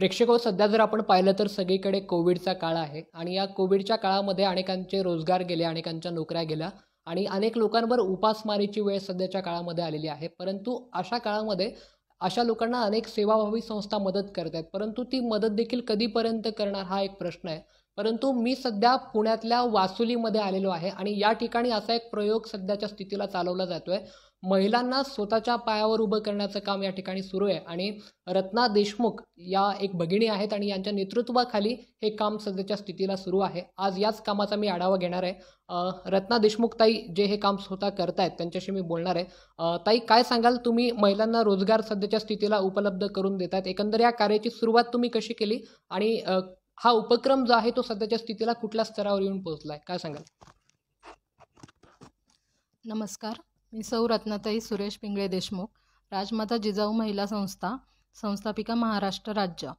प्रेक्षको हो, सध्या जर आपण पाहिलं तर सगळीकडे कोविडचा काळ आहे आणि या कोविडच्या काळामध्ये अनेकांचे रोजगार गेले अनेकांच्या नोकऱ्या गेल्या आणि अनेक लोकांवर उपासमारीची वेळ सध्याच्या काळामध्ये आलेली आहे परंतु अशा काळामध्ये अशा लोकांना अनेक सेवाभावी संस्था मदत करत आहेत परंतु ती मदत देखील कधीपर्यंत करणार हा एक प्रश्न आहे परंतु मी सध्या पुण्यातल्या वासुलीमध्ये आलेलो आहे आणि या ठिकाणी असा एक प्रयोग सध्याच्या स्थितीला चालवला जातो आहे महिलांना स्वतःच्या पायावर उभं करण्याचं काम या ठिकाणी सुरू आहे आणि रत्ना देशमुख या एक भगिनी आहेत आणि यांच्या नेतृत्वाखाली हे काम सध्याच्या स्थितीला सुरू आहे आज याच कामाचा मी आढावा घेणार आहे रत्ना देशमुख ताई जे हे काम स्वतः करतायत त्यांच्याशी मी बोलणार आहे ताई काय सांगाल तुम्ही महिलांना रोजगार सध्याच्या स्थितीला उपलब्ध करून आहेत एकंदर या कार्याची सुरुवात तुम्ही कशी केली आणि हा उपक्रम जो आहे तो सध्याच्या स्थितीला कुठल्या स्तरावर येऊन पोहोचला आहे काय सांगाल नमस्कार मी सौ रत्नताई सुरेश पिंगळे देशमुख राजमाता जिजाऊ महिला संस्था संस्थापिका महाराष्ट्र राज्य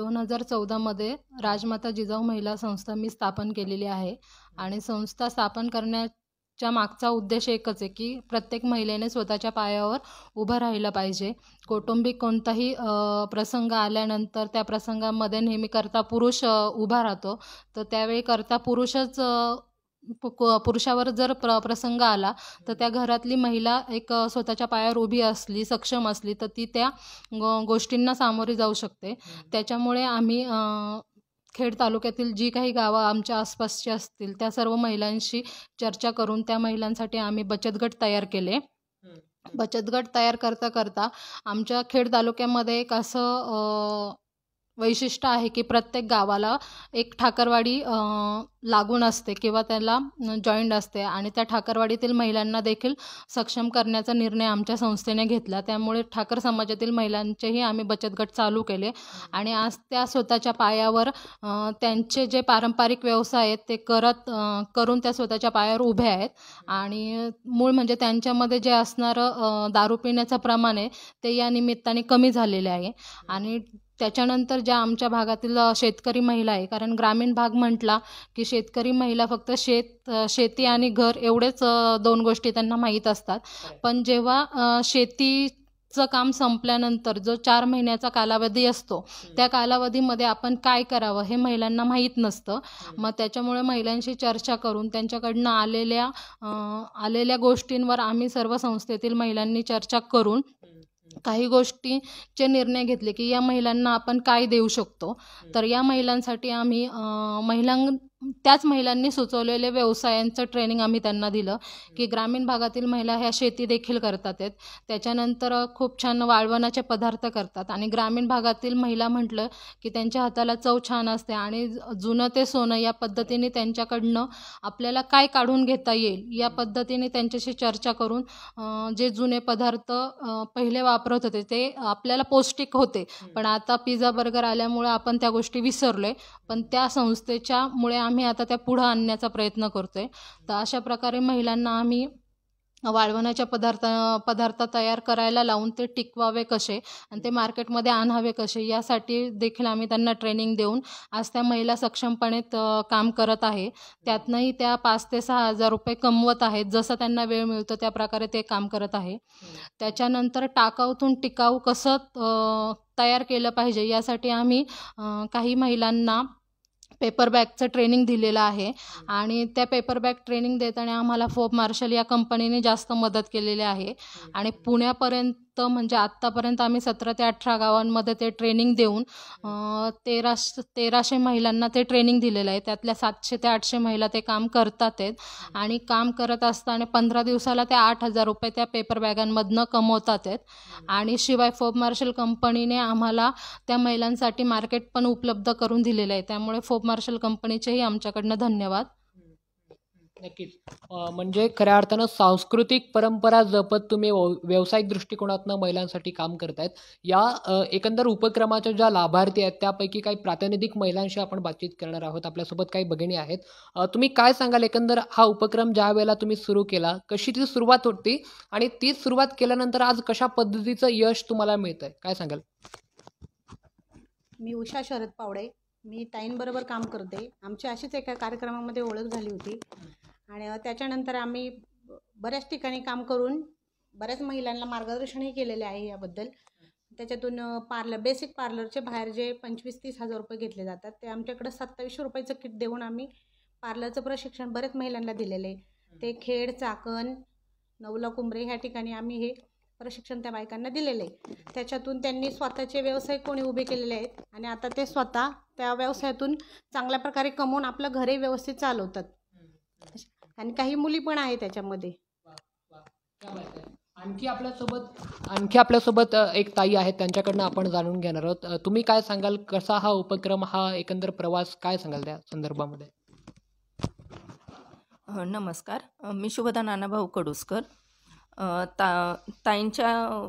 दोन हजार चौदामध्ये राजमाता जिजाऊ महिला संस्था मी स्थापन केलेली आहे आणि संस्था स्थापन करण्याच्या मागचा उद्देश एकच आहे की प्रत्येक महिलेने स्वतःच्या पायावर उभं राहिलं पाहिजे कौटुंबिक कोणताही प्रसंग आल्यानंतर त्या प्रसंगामध्ये नेहमी करता पुरुष उभा राहतो तर त्यावेळी करता पुरुषच पुरुषावर जर प्र प्रसंग आला तर त्या घरातली महिला एक स्वतःच्या पायावर उभी असली सक्षम असली तर ती त्या गोष्टींना सामोरे जाऊ शकते त्याच्यामुळे आम्ही खेड तालुक्यातील जी काही गावं आमच्या आसपासची असतील त्या सर्व महिलांशी चर्चा करून त्या महिलांसाठी आम्ही बचत गट तयार केले बचत गट तयार करता करता आमच्या खेड तालुक्यामध्ये एक असं वैशिष्ट्य आहे की प्रत्येक गावाला एक ठाकरवाडी लागून असते किंवा त्याला जॉईंड असते आणि त्या ठाकरवाडीतील महिलांना देखील सक्षम करण्याचा निर्णय आमच्या संस्थेने घेतला त्यामुळे ठाकर समाजातील महिलांचेही आम्ही बचत गट चालू केले आणि आज त्या स्वतःच्या पायावर त्यांचे जे पारंपरिक व्यवसाय आहेत ते करत करून त्या स्वतःच्या पायावर उभे आहेत आणि मूळ म्हणजे त्यांच्यामध्ये जे असणारं दारू पिण्याचं प्रमाण आहे ते या निमित्ताने कमी झालेले आहे आणि त्याच्यानंतर ज्या आमच्या भागातील शेतकरी महिला आहे कारण ग्रामीण भाग म्हटला की शेतकरी महिला फक्त शेत शेती आणि घर एवढेच दोन गोष्टी त्यांना माहीत असतात पण जेव्हा शेती चं काम संपल्यानंतर जो चार महिन्याचा कालावधी असतो त्या कालावधीमध्ये आपण काय करावं हे महिलांना माहीत नसतं मग त्याच्यामुळे महिलांशी चर्चा करून त्यांच्याकडनं आलेल्या आलेल्या गोष्टींवर आम्ही सर्व संस्थेतील महिलांनी चर्चा करून काही गोष्टीचे निर्णय घेतले की या महिलांना आपण काय देऊ शकतो तर या महिलांसाठी आम्ही महिलां त्याच महिलांनी सुचवलेले व्यवसायांचं ट्रेनिंग आम्ही त्यांना दिलं की ग्रामीण भागातील महिला ह्या शेती देखील करतात आहेत त्याच्यानंतर खूप छान वाळवणाचे पदार्थ करतात आणि ग्रामीण भागातील महिला म्हटलं की त्यांच्या हाताला चव छान असते आणि जुनं ते सोनं या पद्धतीने त्यांच्याकडनं आपल्याला काय काढून घेता येईल या पद्धतीने त्यांच्याशी चर्चा करून जे जुने पदार्थ पहिले वापरत होते ते आपल्याला पौष्टिक होते पण आता पिझ्झा बर्गर आल्यामुळे आपण त्या गोष्टी विसरलो पण त्या संस्थेच्यामुळे आम्ही आता त्या पुढं आणण्याचा प्रयत्न करतोय तर अशा प्रकारे महिलांना आम्ही वाळवणाच्या पदार्थ पदार्थ तयार करायला लावून ते टिकवावे कसे आणि ते मार्केटमध्ये आणावे कसे यासाठी देखील आम्ही त्यांना ट्रेनिंग देऊन आज त्या महिला सक्षमपणे काम करत आहे त्यातनंही त्या पाच ते सहा हजार रुपये कमवत आहेत जसं त्यांना वेळ मिळतो त्या प्रकारे ते काम करत आहे त्याच्यानंतर टाकाऊतून टिकाऊ कसं तयार केलं पाहिजे यासाठी आम्ही काही महिलांना पेपर बॅगचं ट्रेनिंग दिलेलं आहे आणि त्या पेपर बॅग ट्रेनिंग देताना आम्हाला फोब मार्शल या कंपनीने जास्त मदत केलेली आहे आणि पुण्यापर्यंत म्हणजे आत्तापर्यंत आम्ही सतरा ते अठरा गावांमध्ये ते ट्रेनिंग देऊन तेराशे तेराशे महिलांना ते ट्रेनिंग दिलेलं आहे त्यातल्या सातशे ते आठशे महिला ते काम करतात आहेत आणि काम करत असताना पंधरा दिवसाला ते आठ हजार रुपये त्या पेपर बॅगांमधनं कमवतात आहेत आणि शिवाय फोब मार्शल कंपनीने आम्हाला त्या महिलांसाठी मार्केट पण उपलब्ध करून दिलेलं आहे त्यामुळे फोब मार्शल कंपनीचेही आमच्याकडनं धन्यवाद नक्कीच म्हणजे खऱ्या अर्थानं सांस्कृतिक परंपरा जपत तुम्ही व्यावसायिक दृष्टिकोनातनं महिलांसाठी काम करतायत या एकंदर उपक्रमाच्या ज्या लाभार्थी आहेत त्यापैकी काही प्रातिनिधिक महिलांशी आपण बातचीत करणार आहोत आपल्यासोबत काही भगिनी आहेत तुम्ही काय सांगाल एकंदर हा उपक्रम ज्या वेळेला तुम्ही सुरू केला कशी ती सुरुवात होती आणि ती सुरुवात केल्यानंतर आज कशा पद्धतीचं यश तुम्हाला आहे काय सांगाल मी उषा शरद पावडे मी बरोबर काम करते आमची अशीच एका कार्यक्रमामध्ये ओळख झाली होती आणि त्याच्यानंतर आम्ही बऱ्याच ठिकाणी काम करून बऱ्याच महिलांना मार्गदर्शनही केलेले आहे याबद्दल त्याच्यातून पार्लर बेसिक पार्लरचे बाहेर जे पंचवीस तीस हजार रुपये घेतले जातात ते आमच्याकडं सत्तावीसशे रुपयाचं किट देऊन आम्ही पार्लरचं प्रशिक्षण बऱ्याच महिलांना दिलेलं आहे ते खेड चाकण नवला कुंबरे ह्या ठिकाणी आम्ही हे प्रशिक्षण त्या बायकांना दिलेलं आहे त्याच्यातून त्यांनी स्वतःचे व्यवसाय कोणी उभे केलेले आहेत आणि आता ते स्वतः त्या व्यवसायातून चांगल्या प्रकारे कमवून आपलं घरही व्यवस्थित चालवतात आणि काही मुली पण आहे त्याच्यामध्ये आणखी आपल्यासोबत आणखी आपल्यासोबत एक ताई आहेत त्यांच्याकडनं आपण जाणून घेणार आहोत तुम्ही काय सांगाल कसा हा उपक्रम हा एकंदर प्रवास काय सांगाल त्या संदर्भामध्ये नमस्कार मी शुभदा नानाभाऊ कडुसकर ता ताईंच्या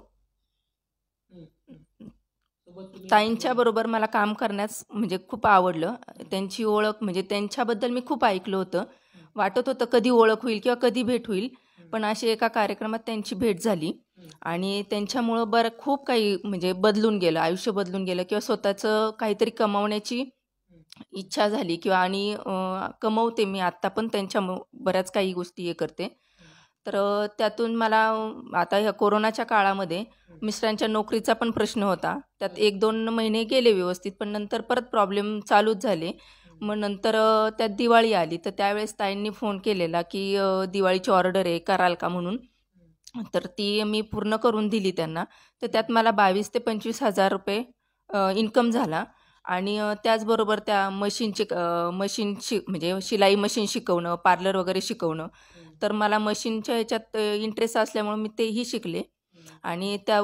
ताईंच्या बरोबर मला काम करण्यास म्हणजे खूप आवडलं त्यांची ओळख म्हणजे त्यांच्याबद्दल मी खूप ऐकलं होतं वाटत होतं कधी ओळख होईल किंवा कधी भेट होईल पण अशी एका कार्यक्रमात त्यांची भेट झाली आणि त्यांच्यामुळं बरं खूप काही म्हणजे बदलून गेलं आयुष्य बदलून गेलं किंवा स्वतःचं काहीतरी कमावण्याची इच्छा झाली किंवा आणि कमवते मी आत्ता पण त्यांच्या बऱ्याच काही गोष्टी हे करते तर त्यातून मला आता ह्या कोरोनाच्या काळामध्ये मिस्टरांच्या नोकरीचा पण प्रश्न होता त्यात एक दोन महिने गेले व्यवस्थित पण नंतर परत प्रॉब्लेम चालूच झाले मग नंतर त्यात दिवाळी आली तर त्यावेळेस ताईंनी फोन केलेला की दिवाळीची ऑर्डर आहे कराल का म्हणून तर ती मी पूर्ण करून दिली त्यांना तर त्यात मला बावीस ते पंचवीस हजार रुपये इन्कम झाला आणि त्याचबरोबर त्या मशीनची मशीन शि म्हणजे शिलाई मशीन शिकवणं पार्लर वगैरे शिकवणं तर मला मशीनच्या ह्याच्यात इंटरेस्ट असल्यामुळे मी तेही शिकले आणि त्या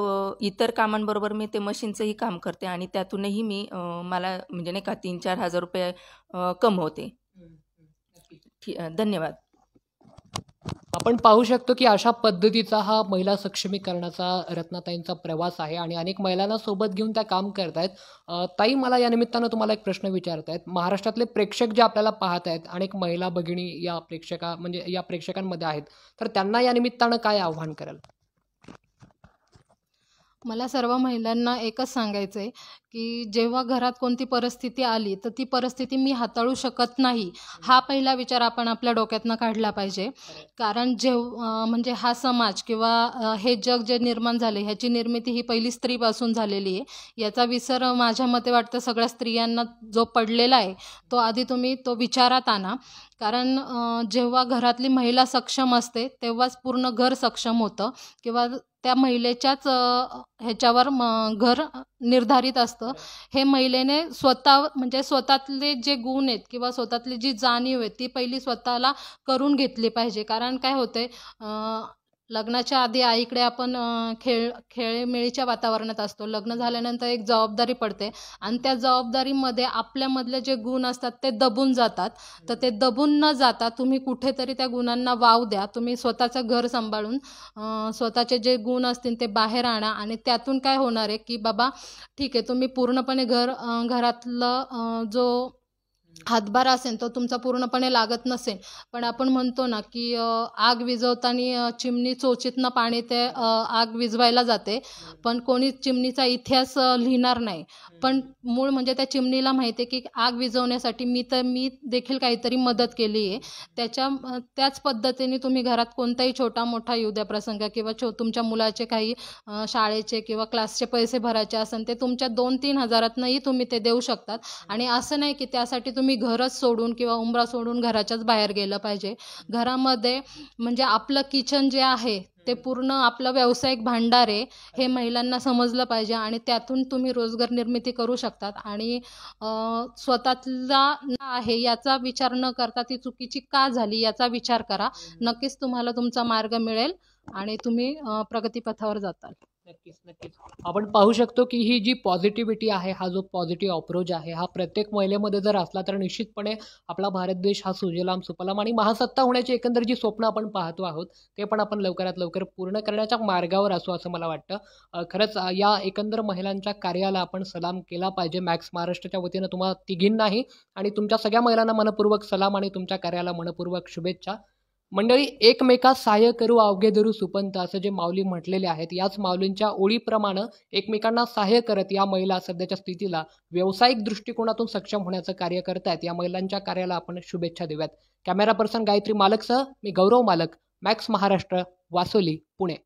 इतर कामांबरोबर मी ते मशीनचंही काम करते आणि त्यातूनही मी मला म्हणजे नाही का तीन चार हजार रुपये कमवते धन्यवाद आपण पाहू शकतो की अशा पद्धतीचा हा महिला सक्षमीकरणाचा रत्नाताईंचा प्रवास आहे आणि अनेक महिलांना सोबत घेऊन त्या काम करत आहेत ताई मला या निमित्तानं तुम्हाला एक प्रश्न विचारत आहेत महाराष्ट्रातले प्रेक्षक जे आपल्याला पाहत आहेत अनेक महिला भगिनी या प्रेक्षका म्हणजे या प्रेक्षकांमध्ये आहेत तर त्यांना या निमित्तानं काय आव्हान करेल मला सर्व महिलांना एकच सांगायचं आहे की जेव्हा घरात कोणती परिस्थिती आली तर ती परिस्थिती मी हाताळू शकत नाही हा पहिला विचार आपण आपल्या डोक्यातनं काढला पाहिजे कारण जेव म्हणजे हा समाज किंवा हे जग जे निर्माण झाले ह्याची निर्मिती ही पहिली स्त्रीपासून झालेली आहे याचा विसर माझ्या मते वाटतं सगळ्या स्त्रियांना जो पडलेला आहे तो आधी तुम्ही तो विचारात आणा कारण जेव्हा घरातली महिला सक्षम असते तेव्हाच पूर्ण घर सक्षम होतं किंवा त्या महिलेच्याच ह्याच्यावर घर निर्धारित असतं हे महिलेने स्वतः म्हणजे स्वतःतले जे गुण आहेत किंवा स्वतःतली जी जाणीव आहे ती पहिली स्वतःला करून घेतली पाहिजे कारण काय होते लग्नाच्या आधी आईकडे आपण खेळ खेळमेळीच्या वातावरणात असतो लग्न झाल्यानंतर एक जबाबदारी पडते आणि त्या जबाबदारीमध्ये आपल्यामधले जे गुण असतात ते दबून जातात तर ते दबून न जाता तुम्ही कुठेतरी त्या गुणांना वाव द्या तुम्ही स्वतःचं घर सांभाळून स्वतःचे जे गुण असतील ते बाहेर आणा आणि त्यातून काय होणार आहे की बाबा ठीक आहे तुम्ही पूर्णपणे घर घरातलं जो हातभार असेल तो तुमचा पूर्णपणे लागत नसेल पण आपण म्हणतो ना की आग विजवताना चिमणी चोचीतनं पाणी ते आग विझवायला जाते पण कोणी चिमणीचा इतिहास लिहिणार नाही पण मूळ म्हणजे त्या चिमणीला माहिती आहे की आग विझवण्यासाठी मी तर मी देखील काहीतरी मदत केली आहे त्याच्या त्याच पद्धतीने तुम्ही घरात कोणताही छोटा मोठा येऊ द्या प्रसंग किंवा छो तुमच्या मुलाचे काही शाळेचे किंवा क्लासचे पैसे भरायचे असेल ते तुमच्या दोन तीन हजारातनंही तुम्ही ते देऊ शकतात आणि असं नाही की त्यासाठी तुम्ही तुम्ही घरच सोडून किंवा उंबरा सोडून घराच्याच बाहेर गेलं पाहिजे घरामध्ये म्हणजे आपलं किचन जे आहे ते पूर्ण आपलं व्यावसायिक भांडार आहे हे महिलांना समजलं पाहिजे आणि त्यातून तुम्ही रोजगार निर्मिती करू शकतात आणि स्वतःला आहे याचा विचार न करता ती चुकीची का झाली याचा विचार करा नक्कीच तुम्हाला तुमचा मार्ग मिळेल आणि तुम्ही प्रगतीपथावर जाताल नक्कीच नक्कीच आपण पाहू शकतो की ही जी पॉझिटिव्हिटी आहे हा जो पॉझिटिव्ह अप्रोच आहे हा प्रत्येक महिलेमध्ये जर असला तर निश्चितपणे आपला भारत देश हा सुजलाम सुपलाम आणि महासत्ता होण्याची एकंदर जी स्वप्न आपण पाहतो आहोत ते पण आपण लवकरात लवकर पूर्ण करण्याच्या मार्गावर असू असं मला वाटतं खरंच या एकंदर महिलांच्या कार्याला आपण सलाम केला पाहिजे मॅक्स महाराष्ट्राच्या वतीनं तुम्हाला तिघींनाही आणि तुमच्या सगळ्या महिलांना मनपूर्वक सलाम आणि तुमच्या कार्याला मनपूर्वक शुभेच्छा मंडळी एकमेकात सहाय्य करू अवघे धरू सुपंत असं जे माऊली म्हटलेले आहेत याच माऊलींच्या ओळीप्रमाणे एकमेकांना सहाय्य करत या महिला सध्याच्या स्थितीला व्यावसायिक दृष्टिकोनातून सक्षम होण्याचं कार्य करतायत या महिलांच्या कार्याला आपण शुभेच्छा देऊयात कॅमेरा पर्सन गायत्री मालकसह मी गौरव मालक मॅक्स महाराष्ट्र वासोली पुणे